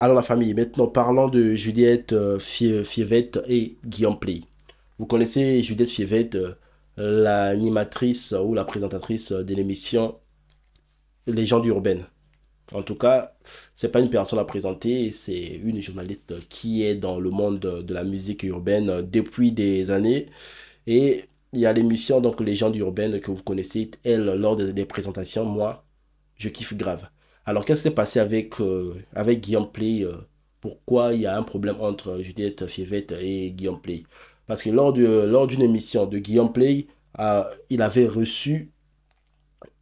Alors la famille, maintenant parlons de Juliette euh, Fievette et Guillaume Play. Vous connaissez Juliette Fievette, euh, l'animatrice ou la présentatrice de l'émission du urbaine. En tout cas, c'est pas une personne à présenter, c'est une journaliste qui est dans le monde de la musique urbaine depuis des années. Et il y a l'émission donc du urbaine que vous connaissez, elle, lors des présentations, moi, je kiffe grave. Alors, qu'est-ce qui s'est passé avec, euh, avec Guillaume Play euh? Pourquoi il y a un problème entre Juliette Févette et Guillaume Play Parce que lors d'une lors émission de Guillaume Play, euh, il avait reçu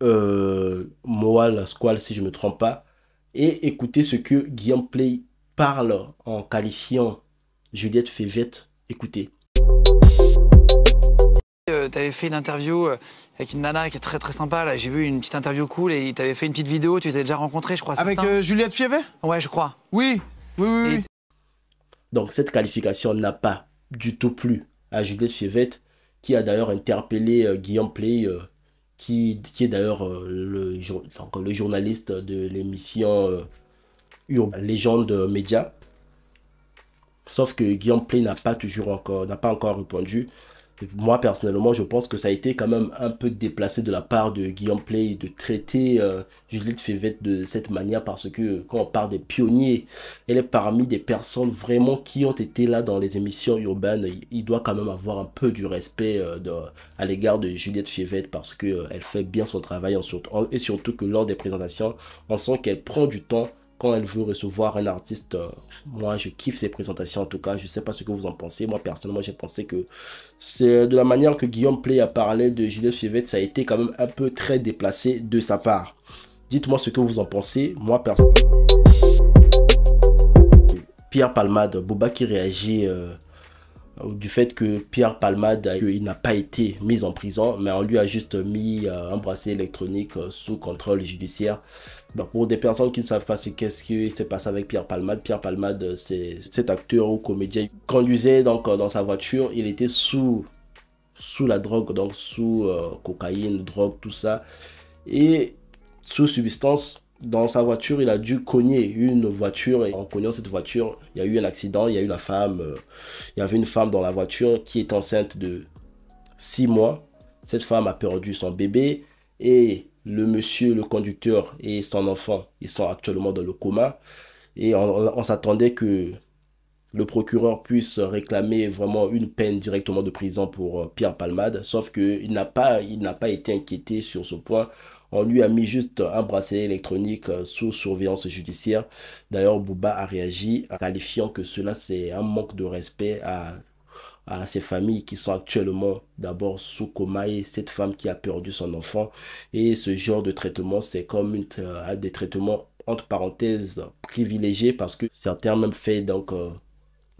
Moal Squal, si je ne me trompe pas, et écoutez ce que Guillaume Play parle en qualifiant Juliette Févette. Écoutez. Euh, tu avais fait une interview euh, avec une nana qui est très très sympa. j'ai vu une petite interview cool et tu avais fait une petite vidéo. Tu t'es déjà rencontré, je crois. Avec euh, Juliette Fievet Ouais, je crois. Oui, oui, oui. Donc cette qualification n'a pas du tout plu à Juliette Fievet, qui a d'ailleurs interpellé Guillaume Play, qui, est d'ailleurs le, journaliste de l'émission Légende Média. Sauf que Guillaume Play n'a pas toujours encore, n'a pas encore répondu moi personnellement, je pense que ça a été quand même un peu déplacé de la part de Guillaume Play de traiter euh, Juliette Févette de cette manière parce que euh, quand on parle des pionniers, elle est parmi des personnes vraiment qui ont été là dans les émissions urbaines. Il doit quand même avoir un peu du respect euh, à l'égard de Juliette Févette parce que elle fait bien son travail et surtout que lors des présentations, on sent qu'elle prend du temps elle veut recevoir un artiste, euh, moi je kiffe ses présentations en tout cas. Je sais pas ce que vous en pensez. Moi personnellement, j'ai pensé que c'est de la manière que Guillaume Play a parlé de gilles Fivette, ça a été quand même un peu très déplacé de sa part. Dites-moi ce que vous en pensez. Moi personne Pierre Palmade, Boba qui réagit. Euh, euh, du fait que Pierre Palmade euh, il n'a pas été mis en prison, mais on lui a juste mis euh, un bracelet électronique sous contrôle judiciaire. Bah, pour des personnes qui ne savent pas qu'est-ce qui s'est passé avec Pierre Palmade, Pierre Palmade, c'est cet acteur ou comédien, conduisait donc dans sa voiture, il était sous sous la drogue, donc sous cocaïne, drogue, tout ça, et sous substance dans sa voiture, il a dû cogner une voiture. Et en cognant cette voiture, il y a eu un accident. Il y a eu la femme. Euh, il y avait une femme dans la voiture qui est enceinte de 6 mois. Cette femme a perdu son bébé. Et le monsieur, le conducteur et son enfant, ils sont actuellement dans le coma. Et on s'attendait que le procureur puisse réclamer vraiment une peine directement de prison pour euh, Pierre Palmade, sauf qu'il n'a pas, pas été inquiété sur ce point. On lui a mis juste un bracelet électronique euh, sous surveillance judiciaire. D'ailleurs, Bouba a réagi en qualifiant que cela c'est un manque de respect à à ces familles qui sont actuellement d'abord sous coma et cette femme qui a perdu son enfant. Et ce genre de traitement, c'est comme une, des traitements entre parenthèses privilégiés parce que certains même fait donc euh,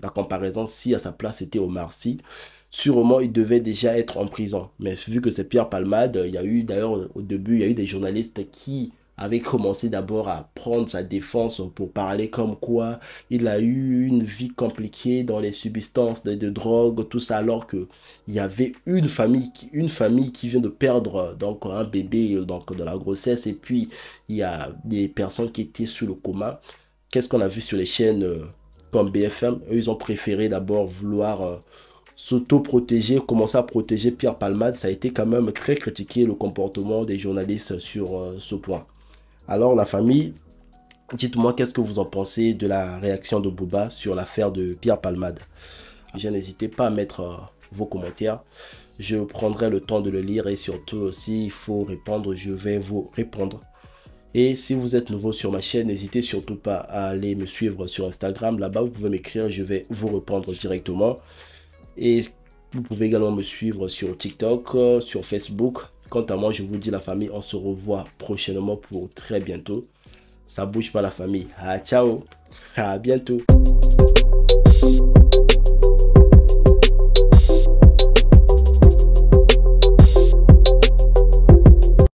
la comparaison, si à sa place était Omar Sy, sûrement il devait déjà être en prison. Mais vu que c'est Pierre Palmade, il y a eu d'ailleurs au début, il y a eu des journalistes qui avaient commencé d'abord à prendre sa défense pour parler comme quoi il a eu une vie compliquée dans les substances de, drogue, tout ça, alors qu'il y avait une famille, qui, une famille qui vient de perdre donc un bébé donc, de la grossesse, et puis il y a des personnes qui étaient sous le coma. Qu'est-ce qu'on a vu sur les chaînes euh, comme BFM, eux, ils ont préféré d'abord vouloir euh, s'auto-protéger, commencer à protéger Pierre Palmade. Ça a été quand même très critiqué le comportement des journalistes sur euh, ce point. Alors la famille, dites-moi qu'est-ce que vous en pensez de la réaction de Bouba sur l'affaire de Pierre Palmade. Je N'hésitez pas à mettre euh, vos commentaires. Je prendrai le temps de le lire et surtout, s'il faut répondre, je vais vous répondre. Et si vous êtes nouveau sur ma chaîne, n'hésitez surtout pas à aller me suivre sur Instagram. Là-bas, vous pouvez m'écrire, je vais vous répondre directement. Et vous pouvez également me suivre sur TikTok, euh, sur Facebook. Quant à moi, je vous dis la famille, on se revoit prochainement pour très bientôt. Ça bouge pas la famille. Ah, ciao. À bientôt.